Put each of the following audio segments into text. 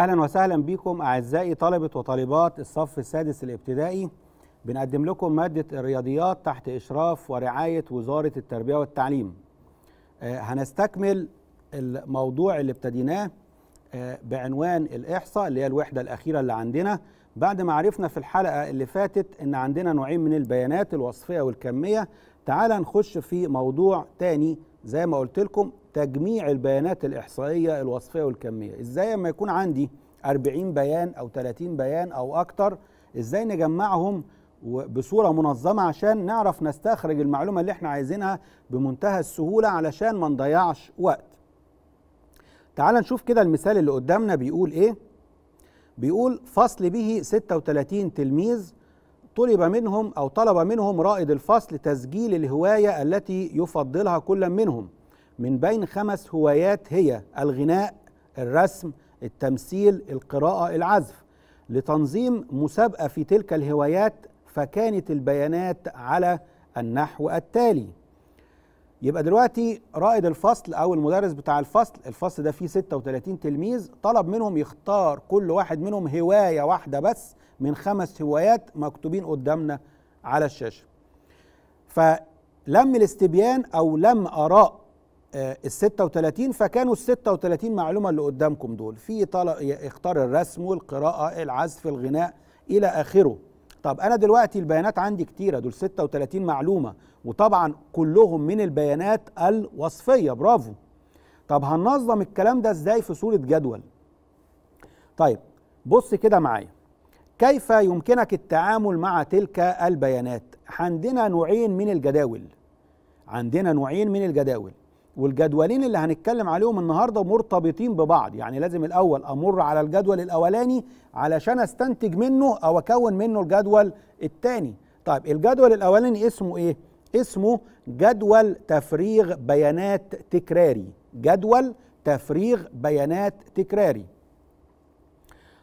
اهلا وسهلا بكم اعزائي طلبه وطالبات الصف السادس الابتدائي بنقدم لكم ماده الرياضيات تحت اشراف ورعايه وزاره التربيه والتعليم آه، هنستكمل الموضوع اللي ابتديناه آه، بعنوان الاحصاء اللي هي الوحده الاخيره اللي عندنا بعد ما عرفنا في الحلقه اللي فاتت ان عندنا نوعين من البيانات الوصفيه والكميه تعال نخش في موضوع تاني زي ما قلت لكم تجميع البيانات الإحصائية الوصفية والكمية إزاي لما يكون عندي 40 بيان أو 30 بيان أو أكتر إزاي نجمعهم بصورة منظمة عشان نعرف نستخرج المعلومة اللي احنا عايزينها بمنتهى السهولة علشان ما نضيعش وقت تعال نشوف كده المثال اللي قدامنا بيقول ايه بيقول فصل به 36 تلميذ طلب منهم أو طلب منهم رائد الفصل تسجيل الهواية التي يفضلها كل منهم من بين خمس هوايات هي الغناء الرسم التمثيل القراءه العزف لتنظيم مسابقه في تلك الهوايات فكانت البيانات على النحو التالي يبقى دلوقتي رائد الفصل او المدرس بتاع الفصل الفصل ده فيه 36 تلميذ طلب منهم يختار كل واحد منهم هوايه واحده بس من خمس هوايات مكتوبين قدامنا على الشاشه فلم الاستبيان او لم اراء آه، ال 36 فكانوا ال 36 معلومه اللي قدامكم دول في طلب اختار الرسم والقراءه العزف الغناء الى اخره طب انا دلوقتي البيانات عندي كتيره دول 36 معلومه وطبعا كلهم من البيانات الوصفيه برافو طب هننظم الكلام ده ازاي في صوره جدول طيب بص كده معايا كيف يمكنك التعامل مع تلك البيانات عندنا نوعين من الجداول عندنا نوعين من الجداول والجدولين اللي هنتكلم عليهم النهارده مرتبطين ببعض يعني لازم الاول امر على الجدول الاولاني علشان استنتج منه او اكون منه الجدول الثاني طيب الجدول الاولاني اسمه ايه اسمه جدول تفريغ بيانات تكراري جدول تفريغ بيانات تكراري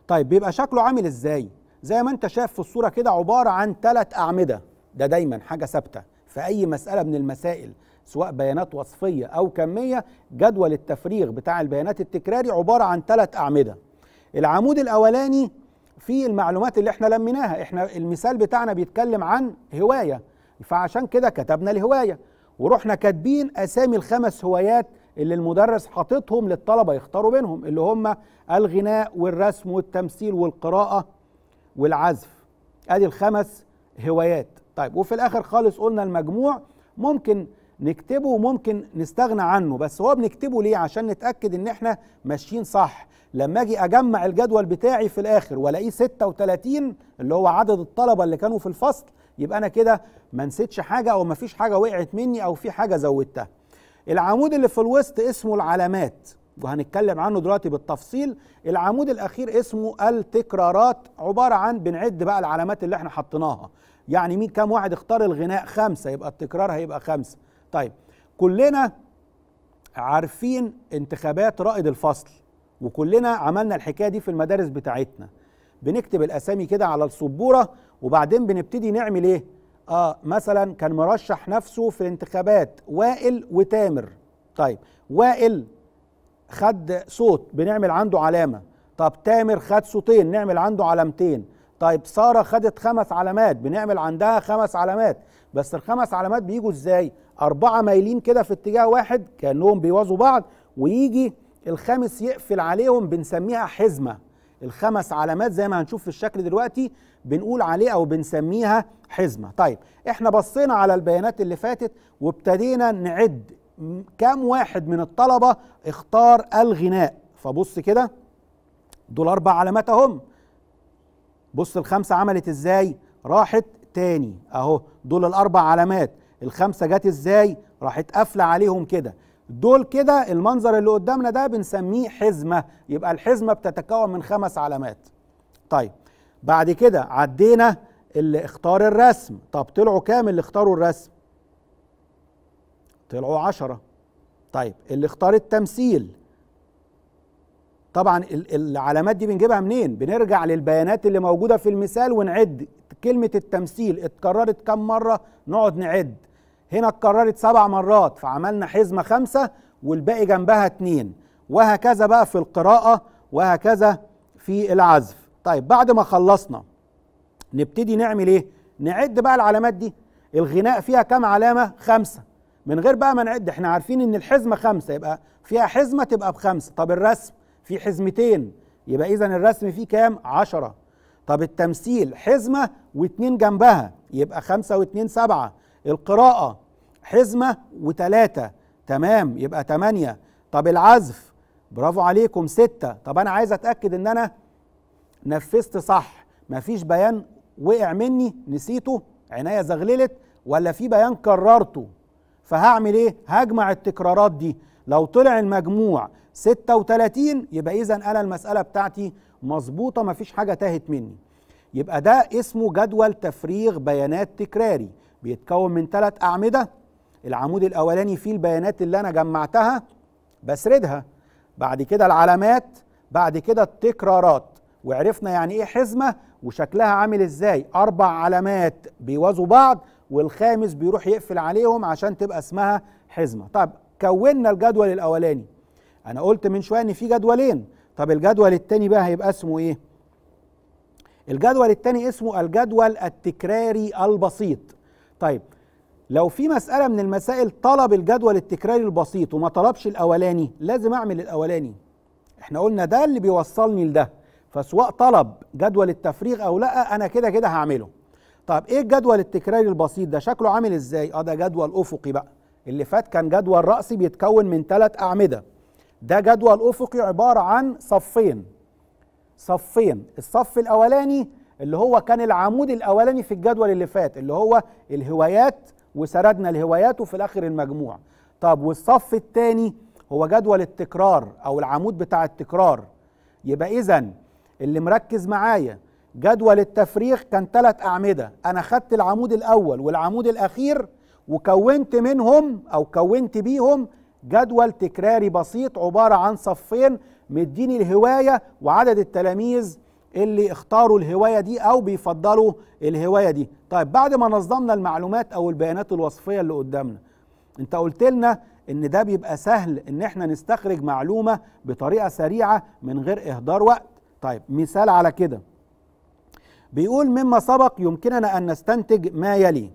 طيب بيبقى شكله عامل ازاي زي ما انت شايف في الصوره كده عباره عن ثلاث اعمده ده دايما حاجه ثابته في اي مساله من المسائل سواء بيانات وصفيه او كميه جدول التفريغ بتاع البيانات التكراري عباره عن ثلاث اعمده العمود الاولاني في المعلومات اللي احنا لميناها احنا المثال بتاعنا بيتكلم عن هوايه فعشان كده كتبنا الهوايه ورحنا كاتبين اسامي الخمس هوايات اللي المدرس حاططهم للطلبه يختاروا بينهم اللي هم الغناء والرسم والتمثيل والقراءه والعزف ادي الخمس هوايات طيب وفي الاخر خالص قلنا المجموع ممكن نكتبه وممكن نستغنى عنه بس هو بنكتبه ليه عشان نتاكد ان احنا ماشيين صح لما اجي اجمع الجدول بتاعي في الاخر والاقيه 36 اللي هو عدد الطلبه اللي كانوا في الفصل يبقى انا كده ما نسيتش حاجه او ما فيش حاجه وقعت مني او في حاجه زودتها العمود اللي في الوسط اسمه العلامات وهنتكلم عنه دلوقتي بالتفصيل العمود الاخير اسمه التكرارات عباره عن بنعد بقى العلامات اللي احنا حطيناها يعني مين كام واحد اختار الغناء خمسة يبقى التكرار هيبقى خمسة طيب كلنا عارفين انتخابات رائد الفصل وكلنا عملنا الحكايه دي في المدارس بتاعتنا بنكتب الاسامي كده على السبوره وبعدين بنبتدي نعمل ايه اه مثلا كان مرشح نفسه في الانتخابات وائل وتامر طيب وائل خد صوت بنعمل عنده علامه طب تامر خد صوتين نعمل عنده علامتين طيب ساره خدت خمس علامات بنعمل عندها خمس علامات بس الخمس علامات بيجوا ازاي أربعة مايلين كده في اتجاه واحد كأنهم بيوازوا بعض ويجي الخامس يقفل عليهم بنسميها حزمة الخمس علامات زي ما هنشوف في الشكل دلوقتي بنقول عليه أو بنسميها حزمة طيب احنا بصينا على البيانات اللي فاتت وابتدينا نعد كام واحد من الطلبة اختار الغناء فبص كده دول أربع علامات أهم بص الخمسة عملت إزاي راحت تاني أهو دول الأربع علامات الخمسه جت ازاي راحت قافله عليهم كده دول كده المنظر اللي قدامنا ده بنسميه حزمه يبقى الحزمه بتتكون من خمس علامات طيب بعد كده عدينا اللي اختار الرسم طب طلعوا كام اللي اختاروا الرسم طلعوا عشرة طيب اللي اختار التمثيل طبعا العلامات دي بنجيبها منين بنرجع للبيانات اللي موجودة في المثال ونعد كلمة التمثيل اتكررت كم مرة نقعد نعد هنا اتكررت سبع مرات فعملنا حزمة خمسة والباقي جنبها اتنين وهكذا بقى في القراءة وهكذا في العزف طيب بعد ما خلصنا نبتدي نعمل ايه نعد بقى العلامات دي الغناء فيها كام علامة خمسة من غير بقى ما نعد احنا عارفين ان الحزمة خمسة يبقى فيها حزمة تبقى بخمسة طب الرسم في حزمتين يبقى اذا الرسم فيه كام عشرة طب التمثيل حزمة واتنين جنبها يبقى خمسة واتنين سبعة القراءة حزمة وتلاتة تمام يبقى تمانية طب العزف برافو عليكم ستة طب أنا عايز أتأكد إن أنا نفذت صح مفيش بيان وقع مني نسيته عناية زغللت ولا في بيان كررته فهعمل إيه؟ هجمع التكرارات دي لو طلع المجموع 36 يبقى إذا أنا المسألة بتاعتي مظبوطة مفيش حاجة تاهت مني يبقى ده اسمه جدول تفريغ بيانات تكراري بيتكون من ثلاث أعمدة العمود الأولاني فيه البيانات اللي أنا جمعتها بسردها بعد كده العلامات بعد كده التكرارات وعرفنا يعني إيه حزمة وشكلها عامل إزاي أربع علامات بيوازوا بعض والخامس بيروح يقفل عليهم عشان تبقى اسمها حزمة طب كوننا الجدول الأولاني أنا قلت من شوية إن في جدولين طب الجدول التاني بقى هيبقى اسمه إيه؟ الجدول التاني اسمه الجدول التكراري البسيط طيب لو في مسألة من المسائل طلب الجدول التكراري البسيط وما طلبش الأولاني لازم أعمل الأولاني احنا قلنا ده اللي بيوصلني لده فسواء طلب جدول التفريغ أو لأ أنا كده كده هعمله طب إيه الجدول التكراري البسيط ده شكله عامل إزاي؟ أه ده جدول أفقي بقى اللي فات كان جدول رأسي بيتكون من ثلاث أعمدة ده جدول أفقي عبارة عن صفين صفين الصف الأولاني اللي هو كان العمود الاولاني في الجدول اللي فات اللي هو الهوايات وسردنا الهوايات وفي الاخر المجموع طب والصف الثاني هو جدول التكرار او العمود بتاع التكرار يبقى اذا اللي مركز معايا جدول التفريغ كان ثلاث اعمده انا خدت العمود الاول والعمود الاخير وكونت منهم او كونت بيهم جدول تكراري بسيط عباره عن صفين مديني الهوايه وعدد التلاميذ اللي اختاروا الهوايه دي او بيفضلوا الهوايه دي طيب بعد ما نظمنا المعلومات او البيانات الوصفيه اللي قدامنا انت قلت لنا ان ده بيبقى سهل ان احنا نستخرج معلومه بطريقه سريعه من غير اهدار وقت طيب مثال على كده بيقول مما سبق يمكننا ان نستنتج ما يلي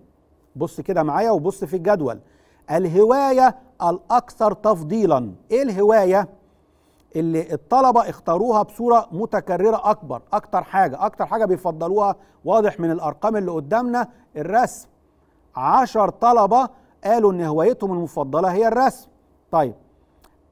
بص كده معايا وبص في الجدول الهوايه الاكثر تفضيلا ايه الهوايه اللي الطلبة اختاروها بصورة متكررة أكبر أكتر حاجة أكتر حاجة بيفضلوها واضح من الأرقام اللي قدامنا الرسم عشر طلبة قالوا إن هوايتهم المفضلة هي الرسم طيب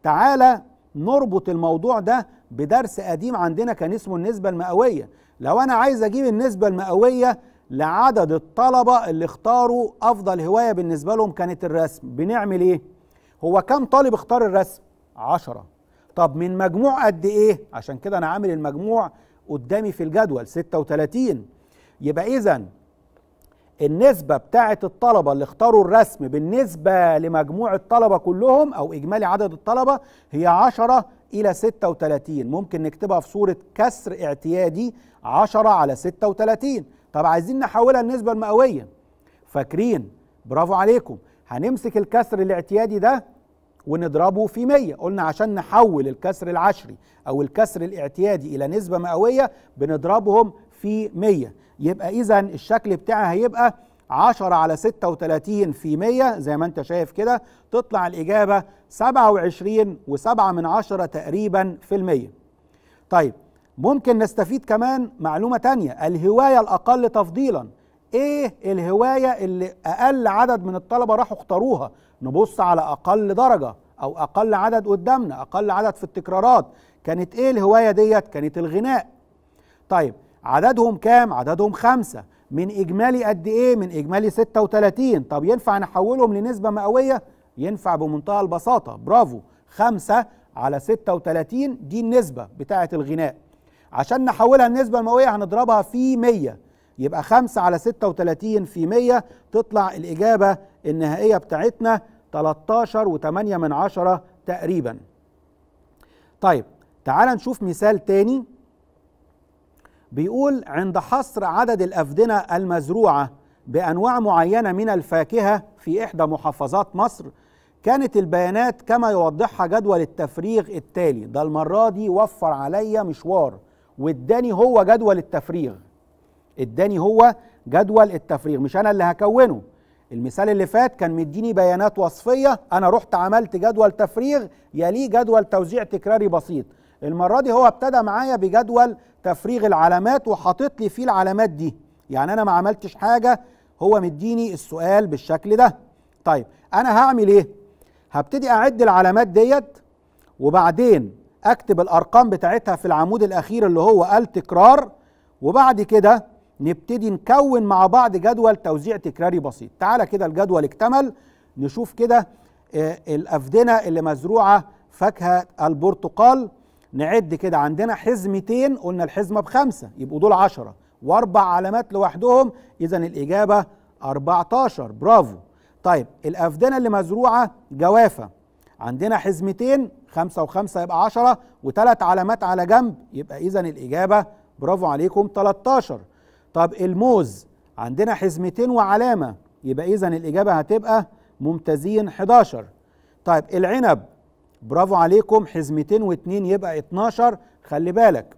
تعالى نربط الموضوع ده بدرس قديم عندنا كان اسمه النسبة المئوية لو أنا عايز أجيب النسبة المئوية لعدد الطلبة اللي اختاروا أفضل هواية بالنسبة لهم كانت الرسم بنعمل إيه؟ هو كم طالب اختار الرسم؟ عشرة طب من مجموع قد ايه عشان كده انا عامل المجموع قدامي في الجدول 36 يبقى اذا النسبة بتاعة الطلبة اللي اختاروا الرسم بالنسبة لمجموع الطلبة كلهم أو إجمالي عدد الطلبة هي 10 إلى 36 ممكن نكتبها في صورة كسر اعتيادي 10 على 36 طب عايزين نحولها النسبة المئوية فاكرين برافو عليكم هنمسك الكسر الاعتيادي ده ونضربه في 100 قلنا عشان نحول الكسر العشري او الكسر الاعتيادي الى نسبه مئويه بنضربهم في 100 يبقى اذا الشكل بتاعها هيبقى 10 على 36 في 100 زي ما انت شايف كده تطلع الاجابه 27 و7 من 10 تقريبا في المية طيب ممكن نستفيد كمان معلومه تانية الهوايه الاقل تفضيلا ايه الهوايه اللي اقل عدد من الطلبه راحوا اختاروها نبص على اقل درجه او اقل عدد قدامنا اقل عدد في التكرارات كانت ايه الهوايه ديت كانت الغناء طيب عددهم كام عددهم خمسة من اجمالي قد ايه من اجمالي 36 طب ينفع نحولهم لنسبه مئويه ينفع بمنتهى البساطه برافو 5 على 36 دي النسبه بتاعه الغناء عشان نحولها النسبة المئوية هنضربها في 100 يبقى 5 على 36 في 100 تطلع الإجابة النهائية بتاعتنا 13 و8 من عشرة تقريبا طيب تعال نشوف مثال تاني بيقول عند حصر عدد الأفدنة المزروعة بأنواع معينة من الفاكهة في إحدى محافظات مصر كانت البيانات كما يوضحها جدول التفريغ التالي ده المرة دي وفر عليا مشوار واداني هو جدول التفريغ اداني هو جدول التفريغ مش انا اللي هكونه المثال اللي فات كان مديني بيانات وصفيه انا رحت عملت جدول تفريغ يليه جدول توزيع تكراري بسيط المره دي هو ابتدى معايا بجدول تفريغ العلامات وحاطط لي فيه العلامات دي يعني انا ما عملتش حاجه هو مديني السؤال بالشكل ده طيب انا هعمل ايه هبتدي اعد العلامات ديت وبعدين اكتب الارقام بتاعتها في العمود الاخير اللي هو التكرار وبعد كده نبتدي نكون مع بعض جدول توزيع تكراري بسيط تعالى كده الجدول اكتمل نشوف كده آه، الأفدنة اللي مزروعة فاكهة البرتقال نعد كده عندنا حزمتين قلنا الحزمة بخمسة يبقوا دول عشرة وأربع علامات لوحدهم إذا الإجابة 14 برافو طيب الأفدنة اللي مزروعة جوافة عندنا حزمتين خمسة وخمسة يبقى عشرة وثلاث علامات على جنب يبقى إذا الإجابة برافو عليكم 13 طب الموز عندنا حزمتين وعلامة يبقى إذا الإجابة هتبقى ممتازين 11 طيب العنب برافو عليكم حزمتين واتنين يبقى 12 خلي بالك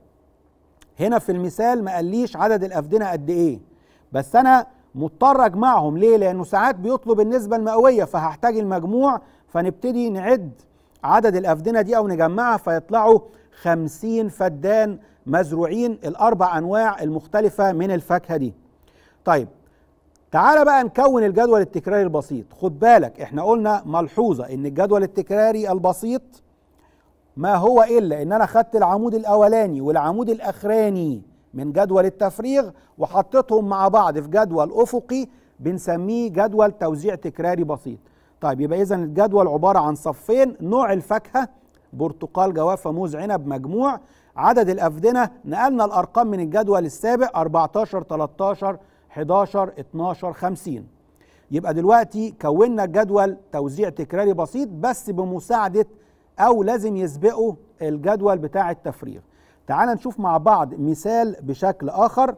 هنا في المثال ما قاليش عدد الأفدنة قد إيه بس أنا مضطر أجمعهم ليه؟ لأنه ساعات بيطلب النسبة المئوية فهحتاج المجموع فنبتدي نعد عدد الأفدنة دي أو نجمعها فيطلعوا خمسين فدان مزروعين الأربع أنواع المختلفة من الفاكهة دي طيب تعال بقى نكون الجدول التكراري البسيط خد بالك احنا قلنا ملحوظة ان الجدول التكراري البسيط ما هو إلا ان انا خدت العمود الأولاني والعمود الأخراني من جدول التفريغ وحطيتهم مع بعض في جدول أفقي بنسميه جدول توزيع تكراري بسيط طيب يبقى إذا الجدول عبارة عن صفين نوع الفاكهة برتقال جوافة موز عنب مجموع عدد الأفدنة نقلنا الأرقام من الجدول السابق 14 13 11 12 50 يبقى دلوقتي كونا الجدول توزيع تكراري بسيط بس بمساعدة أو لازم يسبقه الجدول بتاع التفريغ تعال نشوف مع بعض مثال بشكل آخر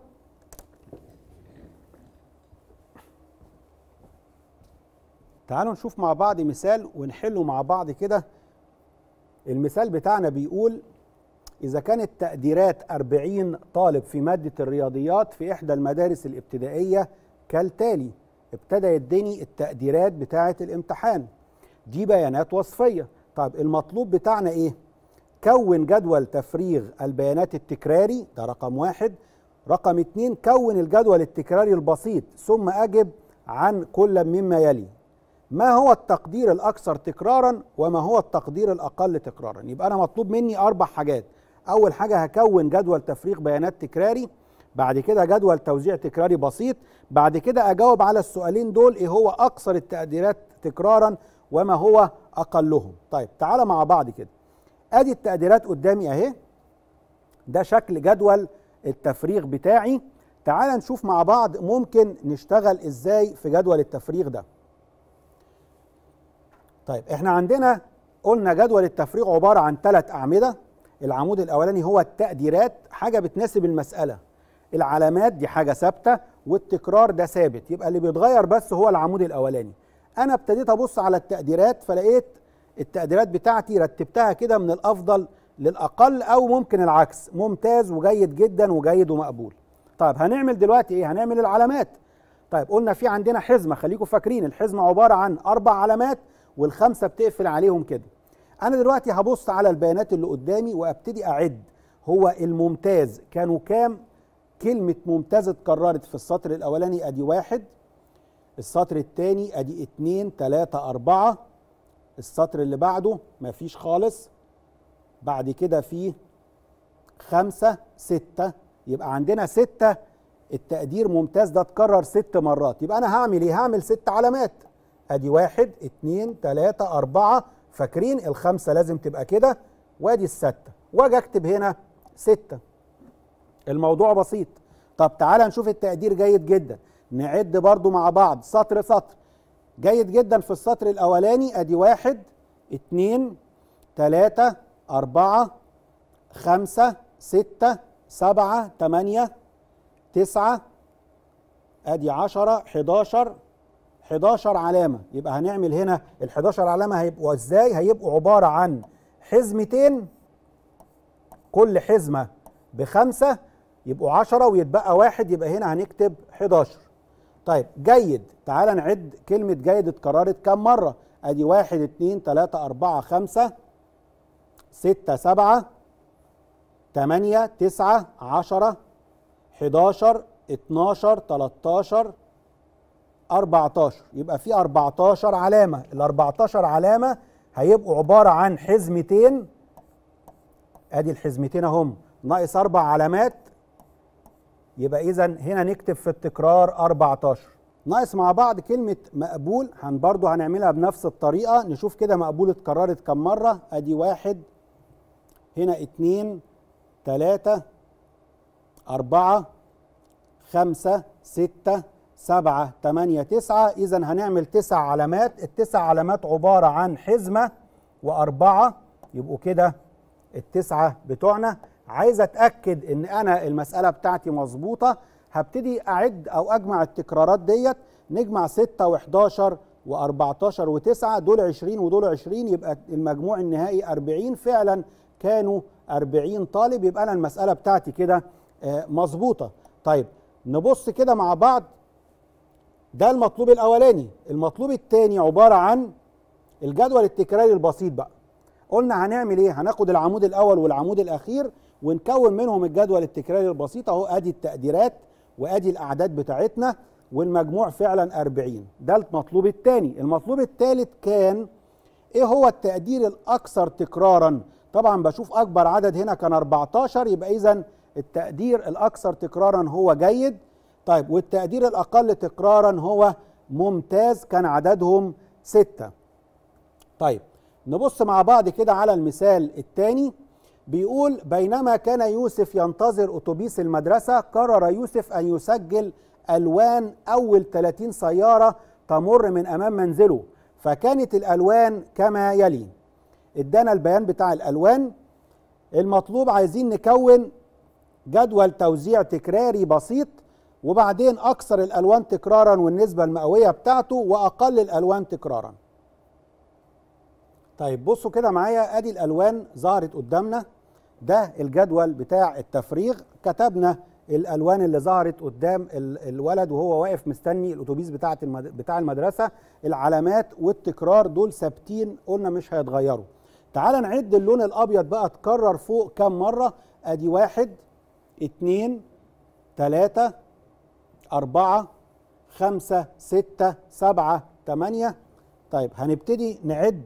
تعالوا نشوف مع بعض مثال ونحله مع بعض كده المثال بتاعنا بيقول إذا كانت تقديرات 40 طالب في مادة الرياضيات في إحدى المدارس الابتدائية كالتالي ابتدى يديني التقديرات بتاعة الامتحان دي بيانات وصفية طب المطلوب بتاعنا إيه؟ كون جدول تفريغ البيانات التكراري ده رقم واحد رقم اتنين كون الجدول التكراري البسيط ثم أجب عن كل مما يلي ما هو التقدير الأكثر تكرارا وما هو التقدير الأقل تكرارا يبقى أنا مطلوب مني أربع حاجات اول حاجه هكون جدول تفريغ بيانات تكراري بعد كده جدول توزيع تكراري بسيط بعد كده اجاوب على السؤالين دول ايه هو اكثر التقديرات تكرارا وما هو اقلهم طيب تعالى مع بعض كده ادي التقديرات قدامي اهي ده شكل جدول التفريغ بتاعي تعالى نشوف مع بعض ممكن نشتغل ازاي في جدول التفريغ ده طيب احنا عندنا قلنا جدول التفريغ عبارة عن ثلاث أعمدة العمود الاولاني هو التقديرات حاجه بتناسب المساله العلامات دي حاجه ثابته والتكرار ده ثابت يبقى اللي بيتغير بس هو العمود الاولاني انا ابتديت ابص على التقديرات فلقيت التقديرات بتاعتي رتبتها كده من الافضل للاقل او ممكن العكس ممتاز وجيد جدا وجيد ومقبول طيب هنعمل دلوقتي ايه هنعمل العلامات طيب قلنا في عندنا حزمه خليكم فاكرين الحزمه عباره عن اربع علامات والخمسه بتقفل عليهم كده انا دلوقتي هبص على البيانات اللي قدامي وابتدي اعد هو الممتاز كانوا كام كلمة ممتاز اتكررت في السطر الأولاني أدي واحد السطر الثاني أدي اتنين تلاتة أربعة السطر اللي بعده مفيش خالص بعد كده فيه خمسة ستة يبقى عندنا ستة التقدير ممتاز ده اتكرر ست مرات يبقى أنا هعمل إيه؟ هعمل ست علامات أدي واحد اتنين تلاتة أربعة فاكرين الخمسة لازم تبقى كده وادي الستة واجي اكتب هنا ستة الموضوع بسيط طب تعالى نشوف التقدير جيد جدا نعد برضو مع بعض سطر سطر جيد جدا في السطر الأولاني أدي واحد اتنين تلاتة أربعة خمسة ستة سبعة تمانية تسعة أدي عشرة حداشر 11 علامه يبقى هنعمل هنا ال 11 علامه هيبقوا ازاي هيبقوا عباره عن حزمتين كل حزمه بخمسه يبقوا 10 ويتبقى واحد يبقى هنا هنكتب 11 طيب جيد تعال نعد كلمه جيد اتكررت كم مره ادي 1 2 3 4 5 6 7 8 9 10 11 12 13 14 يبقى في 14 علامه ال 14 علامه هيبقوا عباره عن حزمتين ادي الحزمتين اهم ناقص اربع علامات يبقى اذا هنا نكتب في التكرار 14 ناقص مع بعض كلمه مقبول هن برضه هنعملها بنفس الطريقه نشوف كده مقبول اتكررت كم مره ادي واحد هنا اتنين تلاته اربعه خمسه سته سبعة تمانية تسعة إذا هنعمل تسع علامات التسع علامات عبارة عن حزمة وأربعة يبقوا كده التسعة بتوعنا عايز أتأكد إن أنا المسألة بتاعتي مظبوطة هبتدي أعد أو أجمع التكرارات ديت نجمع 6 و11 و14 و9 دول 20 ودول 20 يبقى المجموع النهائي 40 فعلا كانوا 40 طالب يبقى أنا المسألة بتاعتي كده آه، مظبوطة طيب نبص كده مع بعض ده المطلوب الاولاني المطلوب الثاني عباره عن الجدول التكراري البسيط بقى قلنا هنعمل ايه هناخد العمود الاول والعمود الاخير ونكون منهم الجدول التكراري البسيط اهو ادي التقديرات وادي الاعداد بتاعتنا والمجموع فعلا 40 ده المطلوب الثاني المطلوب الثالث كان ايه هو التقدير الاكثر تكرارا طبعا بشوف اكبر عدد هنا كان 14 يبقى اذا التقدير الاكثر تكرارا هو جيد طيب والتقدير الأقل تكرارا هو ممتاز كان عددهم ستة طيب نبص مع بعض كده على المثال الثاني بيقول بينما كان يوسف ينتظر أتوبيس المدرسة قرر يوسف أن يسجل ألوان أول 30 سيارة تمر من أمام منزله فكانت الألوان كما يلي ادانا البيان بتاع الألوان المطلوب عايزين نكون جدول توزيع تكراري بسيط وبعدين اكثر الالوان تكرارا والنسبه المئويه بتاعته واقل الالوان تكرارا طيب بصوا كده معايا ادي الالوان ظهرت قدامنا ده الجدول بتاع التفريغ كتبنا الالوان اللي ظهرت قدام الولد وهو واقف مستني الاتوبيس بتاعه بتاع المدرسه العلامات والتكرار دول ثابتين قلنا مش هيتغيروا تعال نعد اللون الابيض بقى اتكرر فوق كام مره ادي واحد اتنين تلاته أربعة خمسة ستة سبعة تمانية طيب هنبتدي نعد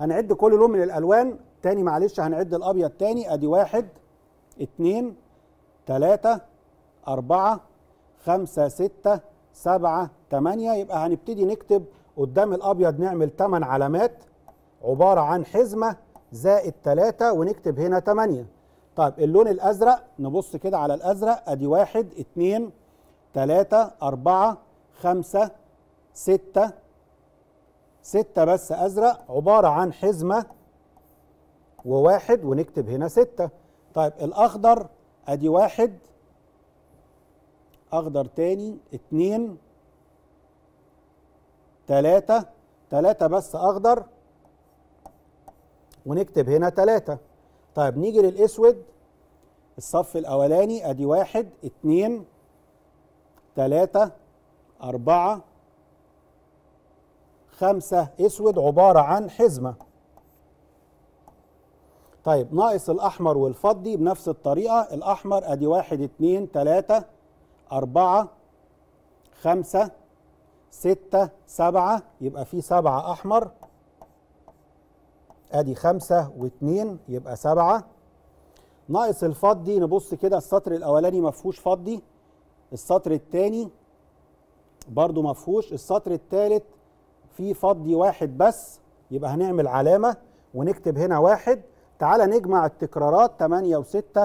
هنعد كل لون من الألوان تاني معلش هنعد الأبيض تاني أدي واحد اتنين تلاتة أربعة خمسة ستة سبعة تمانية يبقى هنبتدي نكتب قدام الأبيض نعمل تمن علامات عبارة عن حزمة زائد تلاتة ونكتب هنا تمانية طيب اللون الازرق نبص كده على الازرق ادي واحد اتنين تلاته اربعه خمسه سته سته بس ازرق عباره عن حزمه وواحد ونكتب هنا سته طيب الاخضر ادي واحد اخضر تاني اتنين تلاته تلاته بس اخضر ونكتب هنا تلاته طيب نيجي للاسود الصف الاولاني ادي واحد اتنين تلاتة أربعة خمسة اسود عبارة عن حزمة طيب ناقص الأحمر والفضي بنفس الطريقة الأحمر أدي واحد اتنين تلاتة أربعة خمسة ستة سبعة يبقى في سبعة أحمر ادي خمسة واتنين يبقى سبعة ناقص الفضي نبص كده السطر الاولاني مفهوش فضي السطر التاني برضو مفهوش السطر التالت فيه فضي واحد بس يبقى هنعمل علامة ونكتب هنا واحد تعالى نجمع التكرارات 8 و6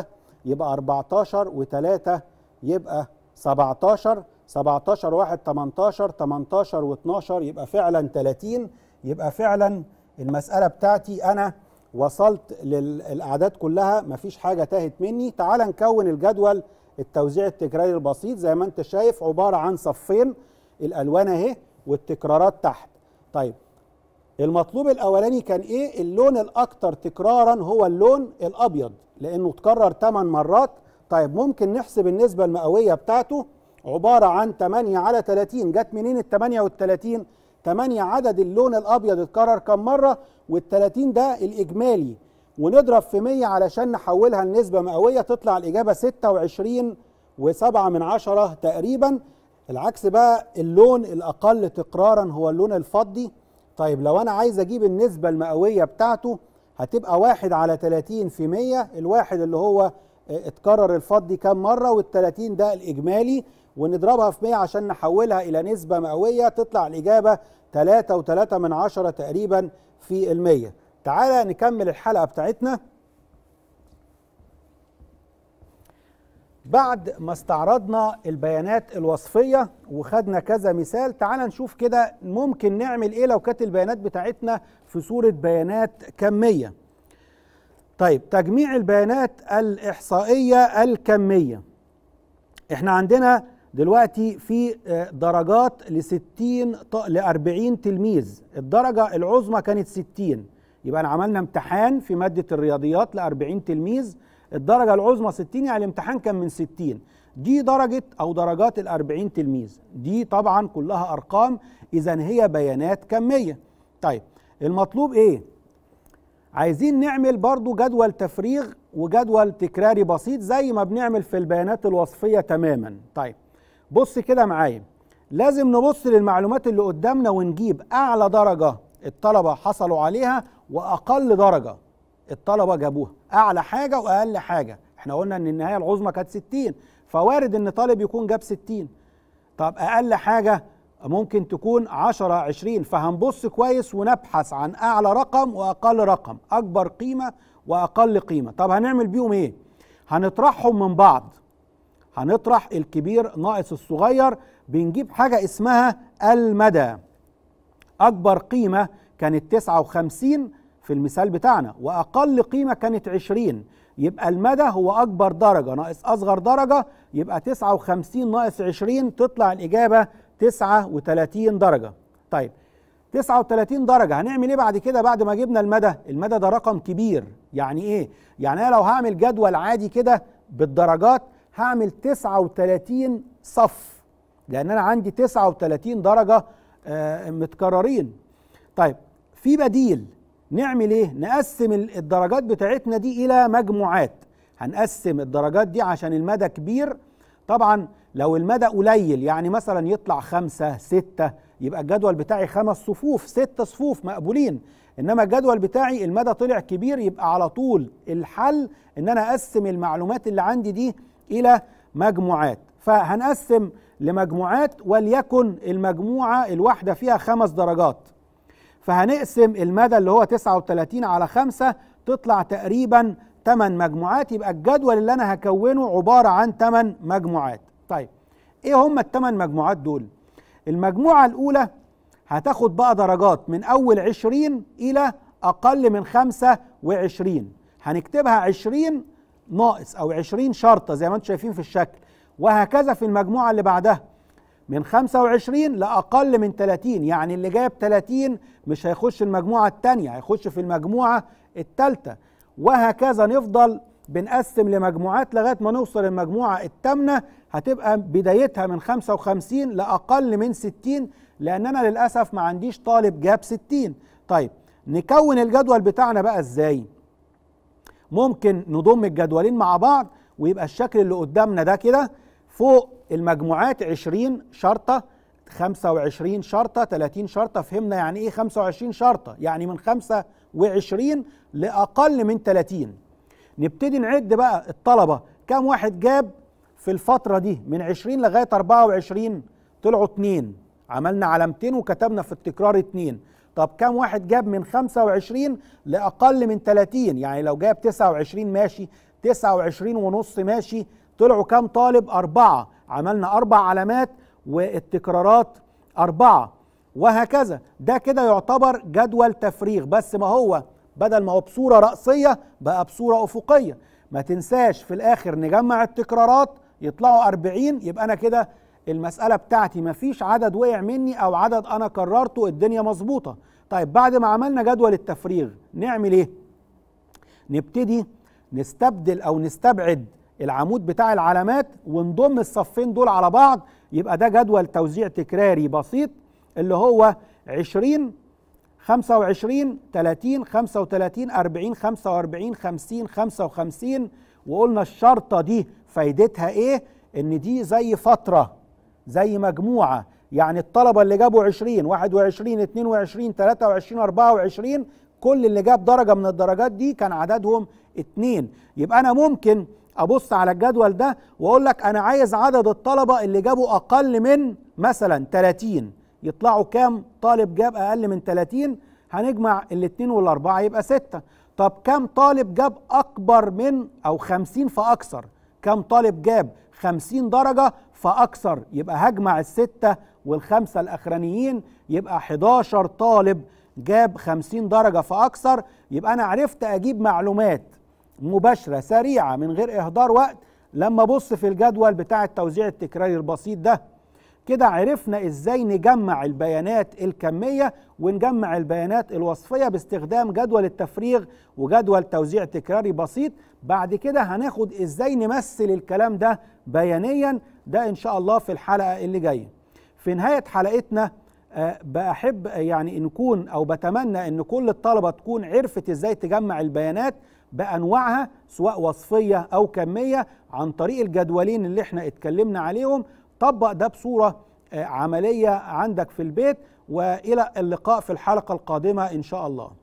يبقى 14 و3 يبقى 17 17 واحد 18 18 و12 يبقى فعلا 30 يبقى فعلا المسألة بتاعتي أنا وصلت للأعداد كلها مفيش حاجة تاهت مني تعال نكون الجدول التوزيع التكراري البسيط زي ما أنت شايف عبارة عن صفين الألوان أهي والتكرارات تحت طيب المطلوب الأولاني كان إيه اللون الأكثر تكرارا هو اللون الأبيض لأنه اتكرر 8 مرات طيب ممكن نحسب النسبة المئوية بتاعته عبارة عن 8 على 30 جت منين ال 38 8 عدد اللون الابيض اتكرر كم مره وال30 ده الاجمالي ونضرب في 100 علشان نحولها لنسبه مئويه تطلع الاجابه 26 و7 من عشرة تقريبا العكس بقى اللون الاقل تكرارا هو اللون الفضي طيب لو انا عايز اجيب النسبه المئويه بتاعته هتبقى واحد على 30 في 100 الواحد اللي هو آه، اتكرر الفضي كام مره وال30 ده الاجمالي ونضربها في 100 عشان نحولها إلى نسبة مئوية تطلع الإجابة 3.3 من عشرة تقريبا في المية تعالى نكمل الحلقة بتاعتنا بعد ما استعرضنا البيانات الوصفية وخدنا كذا مثال تعالى نشوف كده ممكن نعمل ايه لو كانت البيانات بتاعتنا في صورة بيانات كمية طيب تجميع البيانات الإحصائية الكمية احنا عندنا دلوقتي في آه، درجات ل 60 ل 40 تلميذ الدرجه العظمى كانت 60 يبقى انا عملنا امتحان في ماده الرياضيات ل 40 تلميذ الدرجه العظمى 60 يعني الامتحان كان من 60 دي درجه او درجات ال 40 تلميذ دي طبعا كلها ارقام اذا هي بيانات كميه طيب المطلوب ايه عايزين نعمل برضو جدول تفريغ وجدول تكراري بسيط زي ما بنعمل في البيانات الوصفيه تماما طيب بص كده معايا لازم نبص للمعلومات اللي قدامنا ونجيب اعلى درجه الطلبه حصلوا عليها واقل درجه الطلبه جابوها اعلى حاجه واقل حاجه احنا قلنا ان النهايه العظمى كانت 60 فوارد ان طالب يكون جاب 60 طب اقل حاجه ممكن تكون 10 20 فهنبص كويس ونبحث عن اعلى رقم واقل رقم اكبر قيمه واقل قيمه طب هنعمل بيهم ايه هنطرحهم من بعض هنطرح الكبير ناقص الصغير بنجيب حاجة اسمها المدى أكبر قيمة كانت 59 في المثال بتاعنا وأقل قيمة كانت 20 يبقى المدى هو أكبر درجة ناقص أصغر درجة يبقى 59 ناقص 20 تطلع الإجابة 39 درجة طيب 39 درجة هنعمل إيه بعد كده بعد ما جبنا المدى المدى ده رقم كبير يعني إيه؟ يعني أنا لو هعمل جدول عادي كده بالدرجات هعمل 39 صف لان انا عندي 39 درجه آه، متكررين طيب في بديل نعمل ايه نقسم الدرجات بتاعتنا دي الى مجموعات هنقسم الدرجات دي عشان المدى كبير طبعا لو المدى قليل يعني مثلا يطلع خمسة ستة يبقى الجدول بتاعي خمس صفوف ست صفوف مقبولين انما الجدول بتاعي المدى طلع كبير يبقى على طول الحل ان انا اقسم المعلومات اللي عندي دي إلى مجموعات فهنقسم لمجموعات وليكن المجموعة الواحدة فيها خمس درجات فهنقسم المدى اللي هو 39 على 5 تطلع تقريبا 8 مجموعات يبقى الجدول اللي أنا هكونه عبارة عن 8 مجموعات طيب إيه هم الثمان مجموعات دول؟ المجموعة الأولى هتاخد بقى درجات من أول 20 إلى أقل من 25 هنكتبها 20 ناقص أو 20 شرطة زي ما أنتم شايفين في الشكل وهكذا في المجموعة اللي بعدها من 25 لأقل من 30 يعني اللي جايب 30 مش هيخش المجموعة الثانية هيخش في المجموعة الثالثة وهكذا نفضل بنقسم لمجموعات لغاية ما نوصل المجموعة الثامنة هتبقى بدايتها من 55 لأقل من 60 لأن أنا للأسف ما عنديش طالب جاب 60 طيب نكون الجدول بتاعنا بقى إزاي؟ ممكن نضم الجدولين مع بعض ويبقى الشكل اللي قدامنا ده كده فوق المجموعات 20 شرطة 25 شرطة 30 شرطة فهمنا يعني ايه 25 شرطة يعني من 25 لأقل من 30 نبتدي نعد بقى الطلبة كم واحد جاب في الفترة دي من 20 لغاية 24 طلعوا 2 عملنا علامتين وكتبنا في التكرار 2 طب كم واحد جاب من 25 لأقل من 30 يعني لو جاب 29 ماشي 29 ونص ماشي طلعوا كام طالب أربعة عملنا أربع علامات والتكرارات أربعة وهكذا ده كده يعتبر جدول تفريغ بس ما هو بدل ما هو بصورة رأسية بقى بصورة أفقية ما تنساش في الآخر نجمع التكرارات يطلعوا 40 يبقى أنا كده المساله بتاعتي مفيش عدد وقع مني او عدد انا كررته الدنيا مظبوطه طيب بعد ما عملنا جدول التفريغ نعمل ايه نبتدي نستبدل او نستبعد العمود بتاع العلامات ونضم الصفين دول على بعض يبقى ده جدول توزيع تكراري بسيط اللي هو 20 25 30 35 40 45 50 55 وقلنا الشرطه دي فايدتها ايه ان دي زي فتره زي مجموعة يعني الطلبة اللي جابوا 20 21 22 23 24 كل اللي جاب درجة من الدرجات دي كان عددهم اتنين يبقى أنا ممكن أبص على الجدول ده وأقول لك أنا عايز عدد الطلبة اللي جابوا أقل من مثلا 30 يطلعوا كام طالب جاب أقل من 30 هنجمع الاتنين والأربعة يبقى ستة طب كم طالب جاب أكبر من أو 50 فأكثر كم طالب جاب 50 درجة فأكثر يبقى هجمع الستة والخمسة الأخرانيين يبقى 11 طالب جاب 50 درجة فأكثر يبقى أنا عرفت أجيب معلومات مباشرة سريعة من غير إهدار وقت لما أبص في الجدول بتاع التوزيع التكراري البسيط ده كده عرفنا ازاي نجمع البيانات الكمية ونجمع البيانات الوصفية باستخدام جدول التفريغ وجدول توزيع تكراري بسيط بعد كده هناخد ازاي نمثل الكلام ده بيانيا ده ان شاء الله في الحلقة اللي جاية في نهاية حلقتنا آه، بحب يعني نكون او بتمنى ان كل الطلبة تكون عرفت ازاي تجمع البيانات بانواعها سواء وصفية او كمية عن طريق الجدولين اللي احنا اتكلمنا عليهم طبق ده بصوره آه، عمليه عندك في البيت والى اللقاء في الحلقه القادمه ان شاء الله